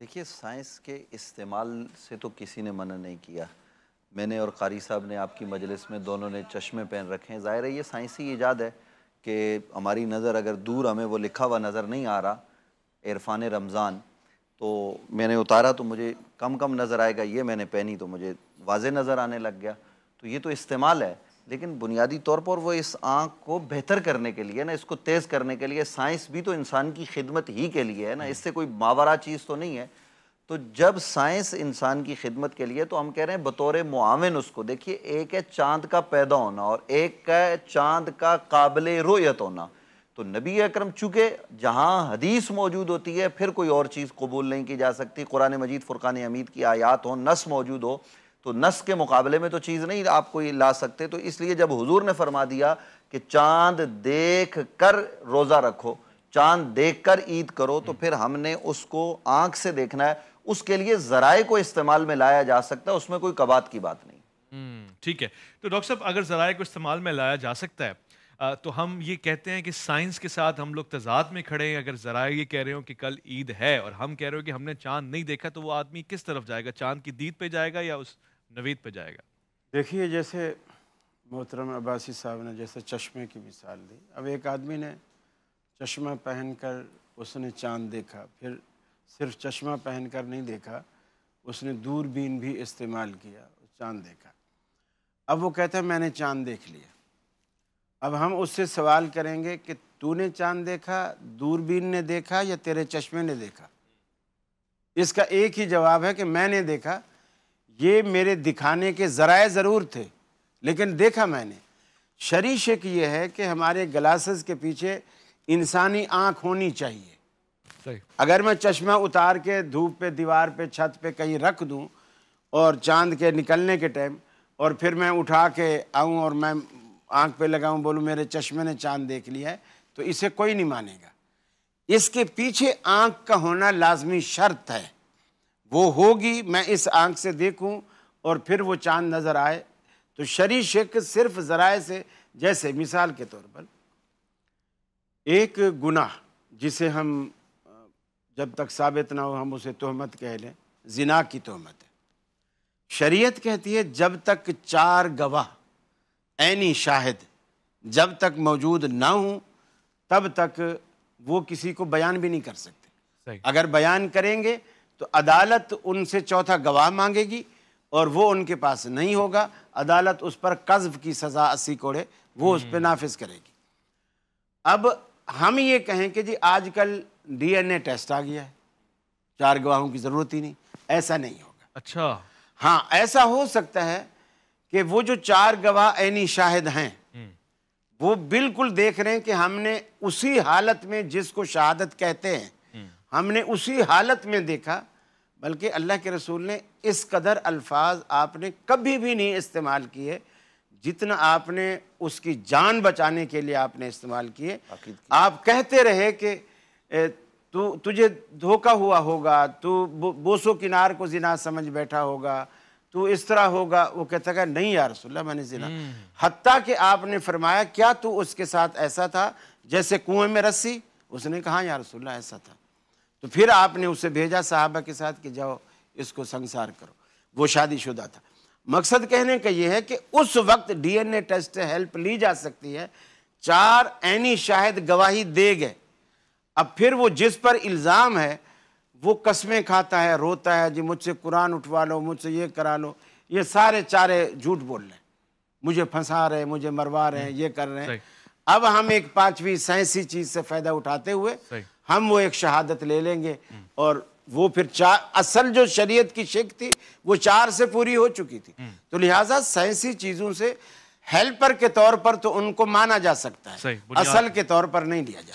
देखिए साइंस के इस्तेमाल से तो किसी ने मना नहीं किया मैंने और कारी साहब ने आपकी मजलिस में दोनों ने चश्मे पहन रखे हैं ज़ाहिर है ये साइंसी ईजाद है कि हमारी नज़र अगर दूर हमें वो लिखा हुआ नज़र नहीं आ रहा इरफान रमज़ान तो मैंने उतारा तो मुझे कम कम नज़र आएगा ये मैंने पहनी तो मुझे वाज नज़र आने लग गया तो ये तो इस्तेमाल है लेकिन बुनियादी तौर पर वो इस आँख को बेहतर करने के लिए ना इसको तेज़ करने के लिए साइंस भी तो इंसान की खिदमत ही के लिए है ना हम्म। इससे कोई मावरा चीज़ तो नहीं है तो जब साइंस इंसान की खिदमत के लिए तो हम कह रहे हैं बतौर मुआवन उसको देखिए एक है चाँद का पैदा होना और एक है चाँद का काबिल रोयत होना तो नबी अक्रम चूँकि जहाँ हदीस मौजूद होती है फिर कोई और चीज़ कबूल नहीं की जा सकती कुरान मजीद फ़ुरक़ान हमीद की आयात हो नस मौजूद हो तो नस के मुकाबले में तो चीज़ नहीं आप कोई ला सकते तो इसलिए जब हुजूर ने फरमा दिया कि चांद देख कर रोज़ा रखो चांद देख कर ईद करो तो फिर हमने उसको आंख से देखना है उसके लिए जराए को इस्तेमाल में लाया जा सकता है उसमें कोई कबात की बात नहीं हम्म, ठीक है तो डॉक्टर साहब अगर जराए को इस्तेमाल में लाया जा सकता है आ, तो हम ये कहते हैं कि साइंस के साथ हम लोग तजाद में खड़े हैं अगर जरा ये कह रहे हो कि कल ईद है और हम कह रहे हो कि हमने चांद नहीं देखा तो वो आदमी किस तरफ जाएगा चांद की दीद पे जाएगा या उस नवीद पर जाएगा देखिए जैसे मोहतरम अब्बासी साहब ने जैसे चश्मे की मिसाल दी अब एक आदमी ने चश्मा पहनकर उसने चांद देखा फिर सिर्फ चश्मा पहनकर नहीं देखा उसने दूरबीन भी इस्तेमाल किया चांद देखा अब वो कहता है मैंने चांद देख लिया अब हम उससे सवाल करेंगे कि तूने चांद देखा दूरबीन ने देखा या तेरे चश्मे ने देखा इसका एक ही जवाब है कि मैंने देखा ये मेरे दिखाने के ज़राए ज़रूर थे लेकिन देखा मैंने शरी शिक ये है कि हमारे ग्लासेस के पीछे इंसानी आँख होनी चाहिए अगर मैं चश्मा उतार के धूप पे दीवार पे छत पे कहीं रख दूँ और चांद के निकलने के टाइम और फिर मैं उठा के आऊँ और मैं आँख पे लगाऊँ बोलूँ मेरे चश्मे ने चांद देख लिया है तो इसे कोई नहीं मानेगा इसके पीछे आँख का होना लाजमी शर्त है वो होगी मैं इस आंख से देखूं और फिर वो चांद नज़र आए तो शरी शिक सिर्फ ज़राए से जैसे मिसाल के तौर पर एक गुनाह जिसे हम जब तक साबित ना हो हम उसे तहमत कह लें जिना की तहमत है शरीयत कहती है जब तक चार गवाह ऐनी शाहिद जब तक मौजूद ना हो तब तक वो किसी को बयान भी नहीं कर सकते अगर बयान करेंगे तो अदालत उनसे चौथा गवाह मांगेगी और वो उनके पास नहीं होगा अदालत उस पर कज्व की सज़ा अस्सी कोड़े वो उस पर हम्म। नाफिज करेगी अब हम ये कहें कि जी आजकल डीएनए टेस्ट आ गया है चार गवाहों की ज़रूरत ही नहीं ऐसा नहीं होगा अच्छा हाँ ऐसा हो सकता है कि वो जो चार गवाह ऐनी शाहिद हैं हम्म। वो बिल्कुल देख रहे हैं कि हमने उसी हालत में जिसको शहादत कहते हैं हमने उसी हालत में देखा बल्कि अल्लाह के रसूल ने इस कदर अल्फाज आपने कभी भी नहीं इस्तेमाल किए जितना आपने उसकी जान बचाने के लिए आपने इस्तेमाल किए आप कहते रहे कि तू तुझे धोखा हुआ होगा तू बोसो किनार को जिना समझ बैठा होगा तू इस तरह होगा वो कहता है नहीं यार रसुल्ला मैंने जिना हम्म। हती कि आपने फरमाया क्या तू उसके साथ ऐसा था जैसे कुएं में रस्सी उसने कहा यार रसुल्ला ऐसा था तो फिर आपने उसे भेजा साहबा के साथ कि जाओ इसको संसार करो वो शादीशुदा था मकसद कहने का ये है कि उस वक्त डीएनए टेस्ट हेल्प ली जा सकती है चार ऐनी शाहिद गवाही दे गए अब फिर वो जिस पर इल्ज़ाम है वो कस्में खाता है रोता है जी मुझसे कुरान उठवा लो मुझसे ये करा लो ये सारे चारे झूठ बोल रहे हैं मुझे फंसा रहे मुझे मरवा रहे हैं ये कर रहे हैं अब हम एक पांचवी साइंसी चीज़ से फ़ायदा उठाते हुए हम वो एक शहादत ले लेंगे और वो फिर चार असल जो शरीयत की शिक थी वो चार से पूरी हो चुकी थी हम्म। तो लिहाजा साइंसी चीज़ों से हेल्पर के तौर पर तो उनको माना जा सकता है असल के तौर पर नहीं लिया जा